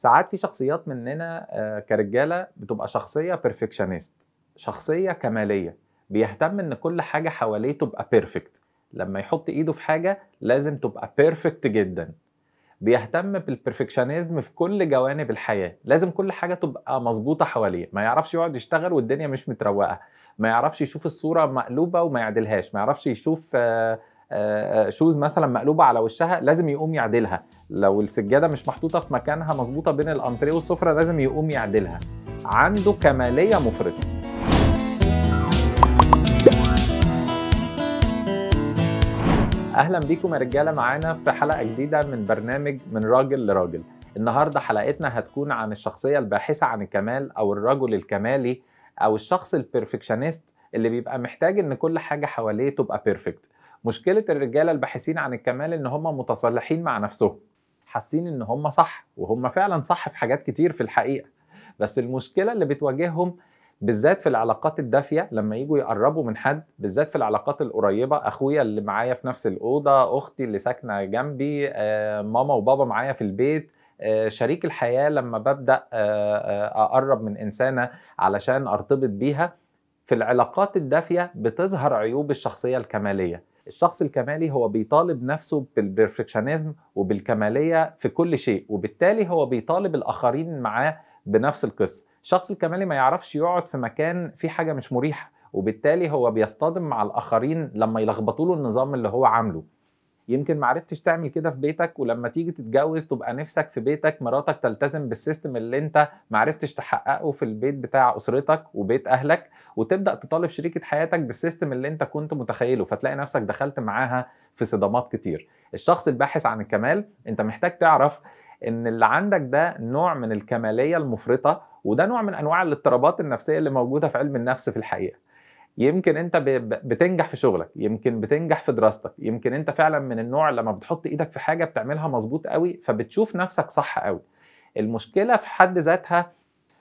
ساعات في شخصيات مننا آه، كرجاله بتبقى شخصيه بيرفكشنست شخصيه كماليه بيهتم ان كل حاجه حواليه تبقى بيرفكت لما يحط ايده في حاجه لازم تبقى بيرفكت جدا بيهتم بالبرفكشنزم في كل جوانب الحياه لازم كل حاجه تبقى مظبوطه حواليه ما يعرفش يقعد يشتغل والدنيا مش متروقه ما يعرفش يشوف الصوره مقلوبه وما يعدلهاش ما يعرفش يشوف آه، آه، آه، شوز مثلا مقلوبه على وشها لازم يقوم يعدلها لو السجاده مش محطوطه في مكانها مظبوطه بين الانتريه والسفره لازم يقوم يعدلها عنده كماليه مفرطه اهلا بيكم يا رجاله معانا في حلقه جديده من برنامج من راجل لراجل النهارده حلقتنا هتكون عن الشخصيه الباحثه عن الكمال او الرجل الكمالي او الشخص البرفكشنست اللي بيبقى محتاج ان كل حاجه حواليه تبقى بيرفكت مشكله الرجاله الباحثين عن الكمال ان هم متصالحين مع نفسهم حاسين ان هم صح وهم فعلا صح في حاجات كتير في الحقيقه بس المشكله اللي بتواجههم بالذات في العلاقات الدافيه لما يجوا يقربوا من حد بالذات في العلاقات القريبه اخويا اللي معايا في نفس الاوضه اختي اللي ساكنه جنبي آه، ماما وبابا معايا في البيت آه، شريك الحياه لما ببدا آه، اقرب من انسانه علشان ارتبط بيها في العلاقات الدافيه بتظهر عيوب الشخصيه الكماليه الشخص الكمالي هو بيطالب نفسه بالبرفكشنزم وبالكماليه في كل شيء وبالتالي هو بيطالب الاخرين معاه بنفس القصه الشخص الكمالي ما يعرفش يقعد في مكان فيه حاجه مش مريحه وبالتالي هو بيصطدم مع الاخرين لما يلخبطوا له النظام اللي هو عامله يمكن ما عرفتش تعمل كده في بيتك ولما تيجي تتجوز تبقى نفسك في بيتك مراتك تلتزم بالسيستم اللي انت ما عرفتش تحققه في البيت بتاع اسرتك وبيت اهلك وتبدا تطالب شريكه حياتك بالسيستم اللي انت كنت متخيله فتلاقي نفسك دخلت معاها في صدامات كتير الشخص الباحث عن الكمال انت محتاج تعرف ان اللي عندك ده نوع من الكماليه المفرطه وده نوع من انواع الاضطرابات النفسيه اللي موجوده في علم النفس في الحقيقه يمكن انت بتنجح في شغلك يمكن بتنجح في دراستك يمكن انت فعلا من النوع لما بتحط ايدك في حاجه بتعملها مظبوط قوي فبتشوف نفسك صح قوي المشكله في حد ذاتها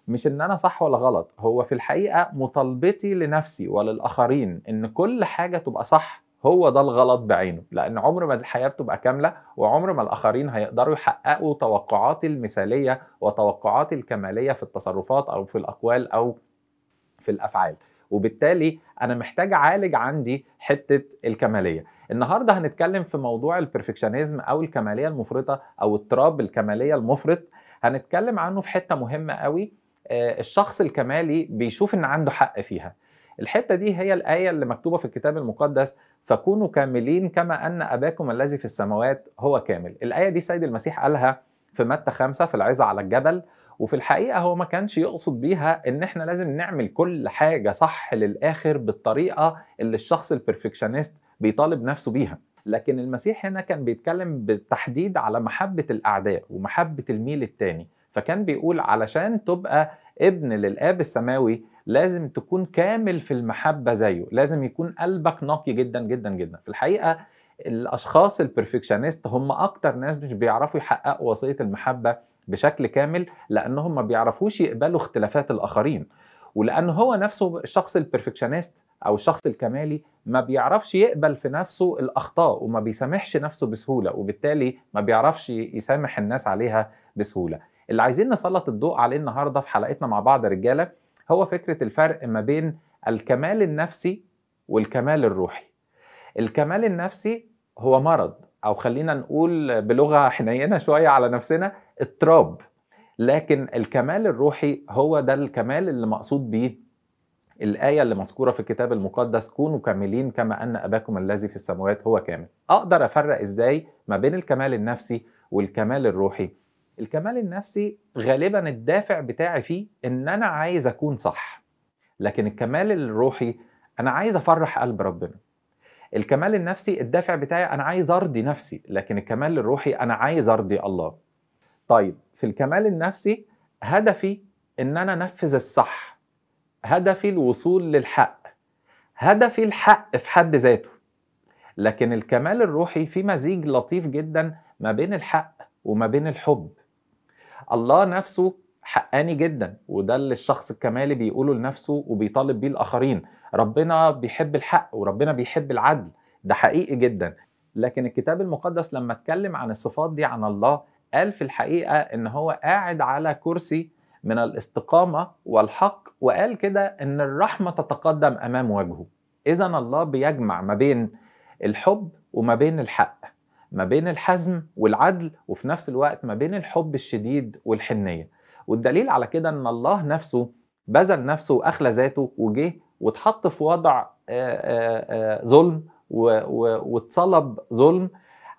مش ان انا صح ولا غلط هو في الحقيقه مطالبتي لنفسي وللاخرين ان كل حاجه تبقى صح هو ده الغلط بعينه لان عمر ما الحياه بتبقى كامله وعمر ما الاخرين هيقدروا يحققوا توقعاتي المثاليه وتوقعاتي الكماليه في التصرفات او في الاقوال او في الافعال وبالتالي انا محتاج اعالج عندي حته الكماليه النهارده هنتكلم في موضوع البرفكشنزم او الكماليه المفرطه او اضطراب الكماليه المفرط هنتكلم عنه في حته مهمه قوي آه، الشخص الكمالي بيشوف ان عنده حق فيها الحته دي هي الايه اللي مكتوبه في الكتاب المقدس فكونوا كاملين كما ان اباكم الذي في السماوات هو كامل الايه دي سيد المسيح قالها في متى خمسة في العظة على الجبل وفي الحقيقه هو ما كانش يقصد بيها ان احنا لازم نعمل كل حاجه صح للاخر بالطريقه اللي الشخص البرفكشنست بيطالب نفسه بيها لكن المسيح هنا كان بيتكلم بالتحديد على محبه الاعداء ومحبه الميل التاني فكان بيقول علشان تبقى ابن للاب السماوي لازم تكون كامل في المحبه زيه لازم يكون قلبك نقي جدا جدا جدا في الحقيقه الاشخاص البرفكشنست هم اكتر ناس مش بيعرفوا يحققوا وصيه المحبه بشكل كامل لانهم ما بيعرفوش يقبلوا اختلافات الاخرين ولان هو نفسه الشخص البرفكشنست او الشخص الكمالي ما بيعرفش يقبل في نفسه الاخطاء وما بيسامحش نفسه بسهوله وبالتالي ما بيعرفش يسامح الناس عليها بسهوله اللي عايزين نسلط الضوء عليه النهارده في حلقتنا مع بعض رجاله هو فكره الفرق ما بين الكمال النفسي والكمال الروحي الكمال النفسي هو مرض او خلينا نقول بلغه حنينه شويه على نفسنا اضطراب لكن الكمال الروحي هو ده الكمال اللي مقصود بيه الآية اللي مذكورة في الكتاب المقدس كونوا كاملين كما أن أباكم الذي في السماوات هو كامل أقدر أفرق إزاي ما بين الكمال النفسي والكمال الروحي الكمال النفسي غالبا الدافع بتاعي فيه إن أنا عايز أكون صح لكن الكمال الروحي أنا عايز أفرح قلب ربنا الكمال النفسي الدافع بتاعي انا عايز ارضي نفسي لكن الكمال الروحي انا عايز ارضي الله طيب في الكمال النفسي هدفي ان انا انفذ الصح هدفي الوصول للحق هدفي الحق في حد ذاته لكن الكمال الروحي في مزيج لطيف جدا ما بين الحق وما بين الحب الله نفسه حقاني جدا وده اللي الشخص الكمالي بيقوله لنفسه وبيطالب بيه الاخرين ربنا بيحب الحق وربنا بيحب العدل ده حقيقي جدا لكن الكتاب المقدس لما اتكلم عن الصفات دي عن الله قال في الحقيقة ان هو قاعد على كرسي من الاستقامة والحق وقال كده ان الرحمة تتقدم امام وجهه اذا الله بيجمع ما بين الحب وما بين الحق ما بين الحزم والعدل وفي نفس الوقت ما بين الحب الشديد والحنية والدليل على كده ان الله نفسه بذل نفسه واخلى ذاته وجه واتحط في وضع آه، آه، آه، ظلم واتصلب ظلم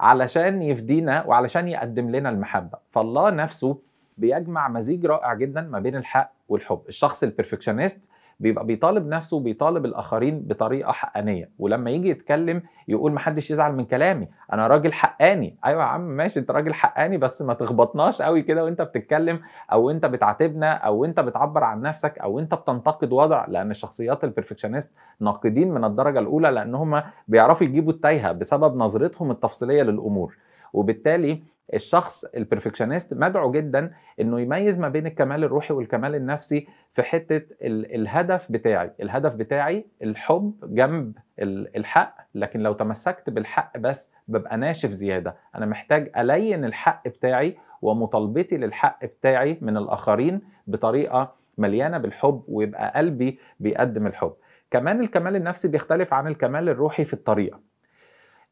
علشان يفدينا وعلشان يقدم لنا المحبه فالله نفسه بيجمع مزيج رائع جدا ما بين الحق والحب الشخص البرفكشنست بيبقى بيطالب نفسه وبيطالب الاخرين بطريقه حقانيه ولما يجي يتكلم يقول محدش يزعل من كلامي انا راجل حقاني ايوه يا عم ماشي انت راجل حقاني بس ما تخبطناش قوي كده وانت بتتكلم او انت بتعاتبنا او انت بتعبر عن نفسك او انت بتنتقد وضع لان الشخصيات البرفكشنست ناقدين من الدرجه الاولى لان هم بيعرفوا يجيبوا التايهه بسبب نظرتهم التفصيليه للامور وبالتالي الشخص البرفكشنست مدعو جدا انه يميز ما بين الكمال الروحي والكمال النفسي في حته الهدف بتاعي، الهدف بتاعي الحب جنب الحق لكن لو تمسكت بالحق بس ببقى ناشف زياده، انا محتاج الين الحق بتاعي ومطالبتي للحق بتاعي من الاخرين بطريقه مليانه بالحب ويبقى قلبي بيقدم الحب. كمان الكمال النفسي بيختلف عن الكمال الروحي في الطريقه.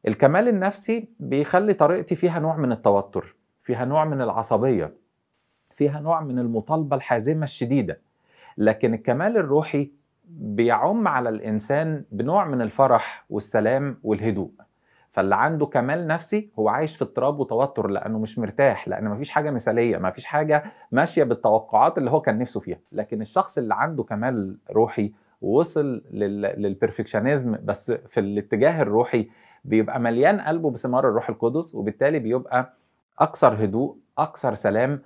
الكمال النفسي بيخلي طريقتي فيها نوع من التوتر فيها نوع من العصبيه فيها نوع من المطالبه الحازمه الشديده لكن الكمال الروحي بيعم على الانسان بنوع من الفرح والسلام والهدوء فاللي عنده كمال نفسي هو عايش في اضطراب وتوتر لانه مش مرتاح لان مفيش حاجه مثاليه مفيش حاجه ماشيه بالتوقعات اللي هو كان نفسه فيها لكن الشخص اللي عنده كمال روحي ووصل للبرفكشنزم بس في الاتجاه الروحي بيبقى مليان قلبه بثمار الروح القدس وبالتالي بيبقى اكثر هدوء اكثر سلام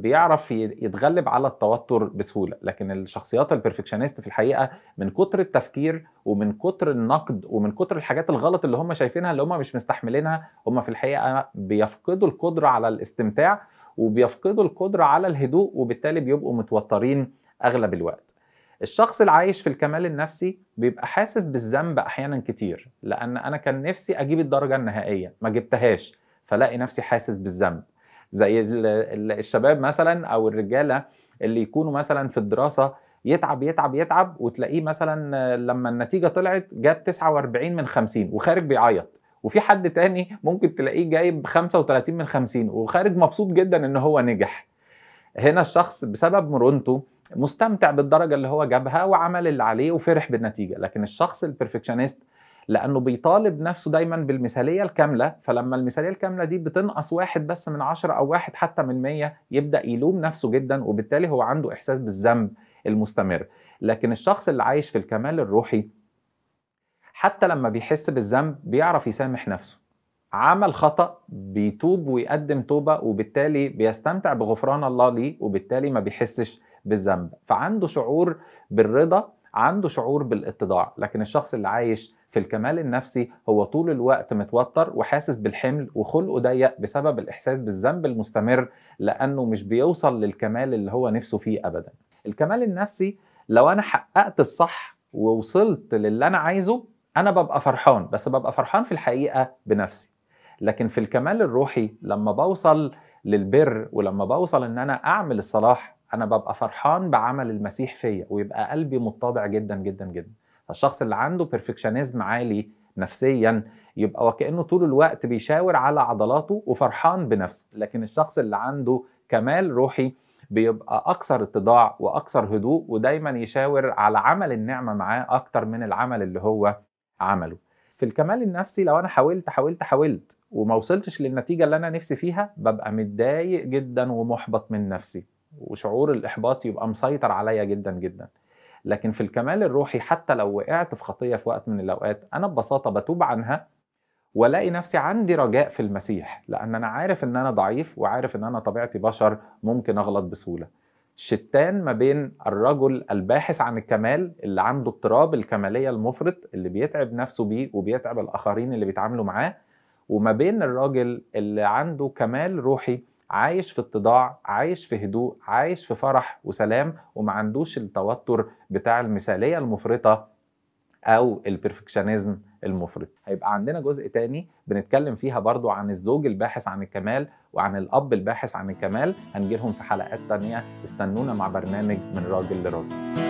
بيعرف يتغلب على التوتر بسهوله لكن الشخصيات البرفكشنست في الحقيقه من كتر التفكير ومن كتر النقد ومن كتر الحاجات الغلط اللي هم شايفينها اللي هم مش مستحملينها هم في الحقيقه بيفقدوا القدره على الاستمتاع وبيفقدوا القدره على الهدوء وبالتالي بيبقوا متوترين اغلب الوقت الشخص اللي عايش في الكمال النفسي بيبقى حاسس بالذنب احيانا كتير لان انا كان نفسي اجيب الدرجه النهائيه ما جبتهاش فلاقي نفسي حاسس بالذنب زي الشباب مثلا او الرجاله اللي يكونوا مثلا في الدراسه يتعب يتعب يتعب وتلاقيه مثلا لما النتيجه طلعت جاب 49 من 50 وخارج بيعيط وفي حد تاني ممكن تلاقيه جايب 35 من 50 وخارج مبسوط جدا ان هو نجح هنا الشخص بسبب مرونته مستمتع بالدرجه اللي هو جابها وعمل اللي عليه وفرح بالنتيجه لكن الشخص البرفكشنست لانه بيطالب نفسه دايما بالمثاليه الكامله فلما المثاليه الكامله دي بتنقص واحد بس من عشرة او واحد حتى من مية يبدا يلوم نفسه جدا وبالتالي هو عنده احساس بالذنب المستمر لكن الشخص اللي عايش في الكمال الروحي حتى لما بيحس بالذنب بيعرف يسامح نفسه عمل خطأ بيتوب ويقدم توبة وبالتالي بيستمتع بغفران الله ليه وبالتالي ما بيحسش بالذنب فعنده شعور بالرضا عنده شعور بالاتضاع لكن الشخص اللي عايش في الكمال النفسي هو طول الوقت متوتر وحاسس بالحمل وخلقه ضيق بسبب الإحساس بالذنب المستمر لأنه مش بيوصل للكمال اللي هو نفسه فيه أبدا الكمال النفسي لو أنا حققت الصح ووصلت للي أنا عايزه أنا ببقى فرحان بس ببقى فرحان في الحقيقة بنفسي لكن في الكمال الروحي لما بوصل للبر ولما بوصل ان انا اعمل الصلاح انا ببقى فرحان بعمل المسيح فيا ويبقى قلبي متطابع جدا جدا جدا فالشخص اللي عنده بيرفكشنزم عالي نفسيا يبقى وكانه طول الوقت بيشاور على عضلاته وفرحان بنفسه لكن الشخص اللي عنده كمال روحي بيبقى اكثر اتضاع واكثر هدوء ودايما يشاور على عمل النعمه معاه اكتر من العمل اللي هو عمله في الكمال النفسي لو انا حاولت حاولت حاولت وما وصلتش للنتيجه اللي انا نفسي فيها ببقى متضايق جدا ومحبط من نفسي وشعور الاحباط يبقى مسيطر عليا جدا جدا لكن في الكمال الروحي حتى لو وقعت في خطيه في وقت من الاوقات انا ببساطه بتوب عنها والاقي نفسي عندي رجاء في المسيح لان انا عارف ان انا ضعيف وعارف ان انا طبيعتي بشر ممكن اغلط بسهوله شتان ما بين الرجل الباحث عن الكمال اللي عنده اضطراب الكماليه المفرط اللي بيتعب نفسه بيه وبيتعب الاخرين اللي بيتعاملوا معاه وما بين الراجل اللي عنده كمال روحي عايش في اتضاع عايش في هدوء عايش في فرح وسلام وما عندوش التوتر بتاع المثاليه المفرطه او البرفكشنزم المفرط هيبقى عندنا جزء تاني بنتكلم فيها برضو عن الزوج الباحث عن الكمال وعن الاب الباحث عن الكمال هنجيلهم في حلقات تانية استنونا مع برنامج من راجل لراجل